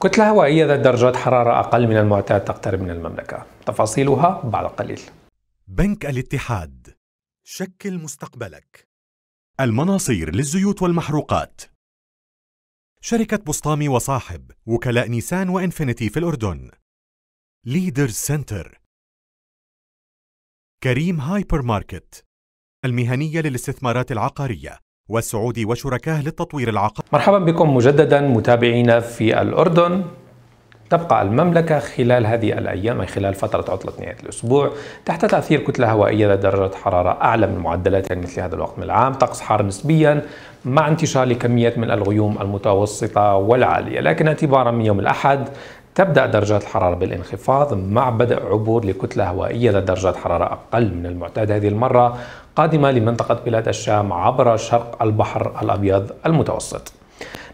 كتلة هوائية ذات درجات حرارة أقل من المعتاد تقترب من المملكة تفاصيلها بعد قليل بنك الاتحاد شكل مستقبلك المناصير للزيوت والمحروقات شركة بسطامي وصاحب وكلاء نيسان وإنفينيتي في الأردن ليدر سنتر كريم هايبر ماركت المهنية للاستثمارات العقارية والسعودي وشركائه للتطوير العقاري مرحبا بكم مجددا متابعينا في الأردن تبقى المملكة خلال هذه الأيام أي خلال فترة عطلة نهاية الأسبوع تحت تأثير كتلة هوائية ذات درجة حرارة أعلى من معدلات يعني مثل هذا الوقت من العام طقس حار نسبيا مع انتشار لكميات من الغيوم المتوسطة والعالية لكن اعتبارا من يوم الأحد تبدأ درجات الحرارة بالانخفاض مع بدء عبور لكتلة هوائية ذات درجات حرارة أقل من المعتاد هذه المرة قادمة لمنطقة بلاد الشام عبر شرق البحر الأبيض المتوسط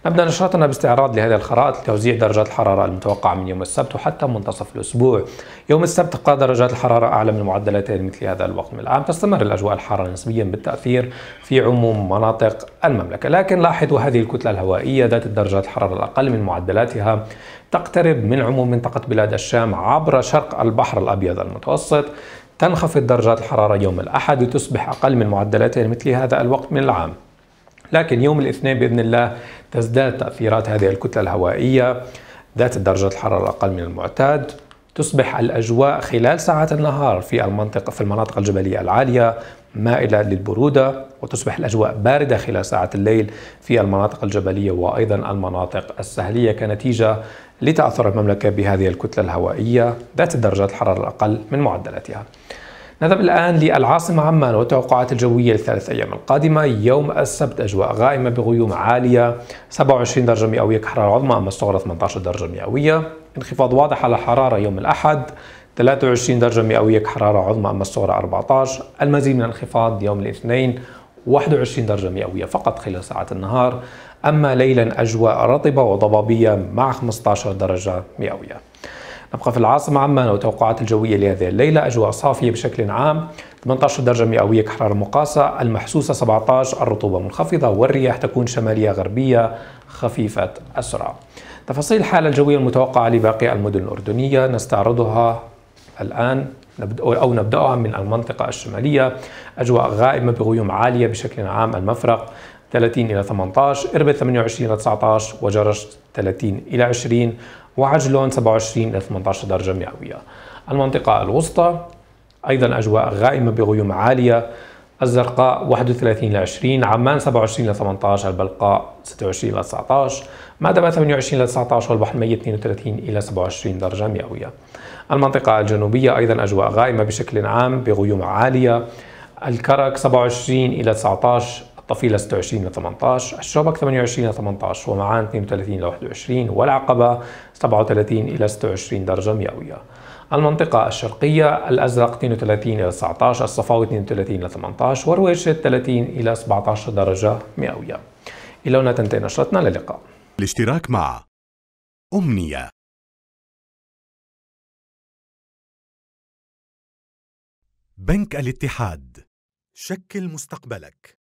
نبدأ نشرتنا باستعراض لهذه الخرائط لتوزيع درجات الحرارة المتوقعة من يوم السبت وحتى منتصف الأسبوع يوم السبت تبقى درجات الحرارة أعلى من معدلاتها مثل هذا الوقت من العام تستمر الأجواء الحارة نسبيا بالتأثير في عموم مناطق المملكة لكن لاحظوا هذه الكتلة الهوائية ذات الدرجات الحرارة الأقل من معدلاتها تقترب من عموم منطقة بلاد الشام عبر شرق البحر الأبيض المتوسط تنخفض درجات الحرارة يوم الأحد وتصبح أقل من معدلاتها مثل هذا الوقت من العام لكن يوم الاثنين بإذن الله تزداد تأثيرات هذه الكتلة الهوائية ذات درجة الحرارة الأقل من المعتاد تصبح الأجواء خلال ساعات النهار في المنطقة في المناطق الجبلية العالية مائلة للبرودة وتصبح الأجواء باردة خلال ساعات الليل في المناطق الجبلية وأيضا المناطق السهلية كنتيجة لتأثر المملكة بهذه الكتلة الهوائية ذات درجات الحرارة الأقل من معدلاتها. نذهب الآن للعاصمة عمان والتوقعات الجوية للثلاث أيام القادمة يوم السبت أجواء غائمة بغيوم عالية 27 درجة مئوية كحرارة عظمى أما الصغرى 18 درجة مئوية انخفاض واضح على الحرارة يوم الأحد 23 درجة مئوية كحرارة عظمى أما الصغرى 14 المزيد من الانخفاض يوم الاثنين 21 درجة مئوية فقط خلال ساعات النهار أما ليلا أجواء رطبة وضبابية مع 15 درجة مئوية نبقى في العاصمة عمان وتوقعات الجوية لهذه الليلة أجواء صافية بشكل عام 18 درجة مئوية كحرارة مقاسة المحسوسة 17 الرطوبة منخفضة والرياح تكون شمالية غربية خفيفة السرعة تفاصيل الحالة الجوية المتوقعة لباقي المدن الأردنية نستعرضها الآن أو نبدأها من المنطقة الشمالية أجواء غائمة بغيوم عالية بشكل عام المفرق 30 إلى 18 إربد 28 إلى 19 وجرش 30 إلى 20 وعجلون 27 إلى 18 درجة مئوية المنطقة الوسطى أيضا أجواء غائمة بغيوم عالية الزرقاء 31 إلى 20 عمان 27 إلى 18 البلقاء 26 إلى 19 مادبا 28 إلى 19 والبحر الميت 32 إلى 27 درجة مئوية المنطقة الجنوبية أيضا أجواء غائمة بشكل عام بغيوم عالية الكرك 27 إلى 19 الطفيلة 26 ل 18 الشوبك 28 ل 18 ومعان 32 ل 21 والعقبة 37 إلى 26 درجة مئوية المنطقة الشرقية الأزرق 32 إلى 19 الصفاوي 32 إلى 18 ورويشة 30 إلى 17 درجة مئوية إلى هنا تنتهي نشرتنا للقاء الاشتراك مع أمنية بنك الاتحاد شكل مستقبلك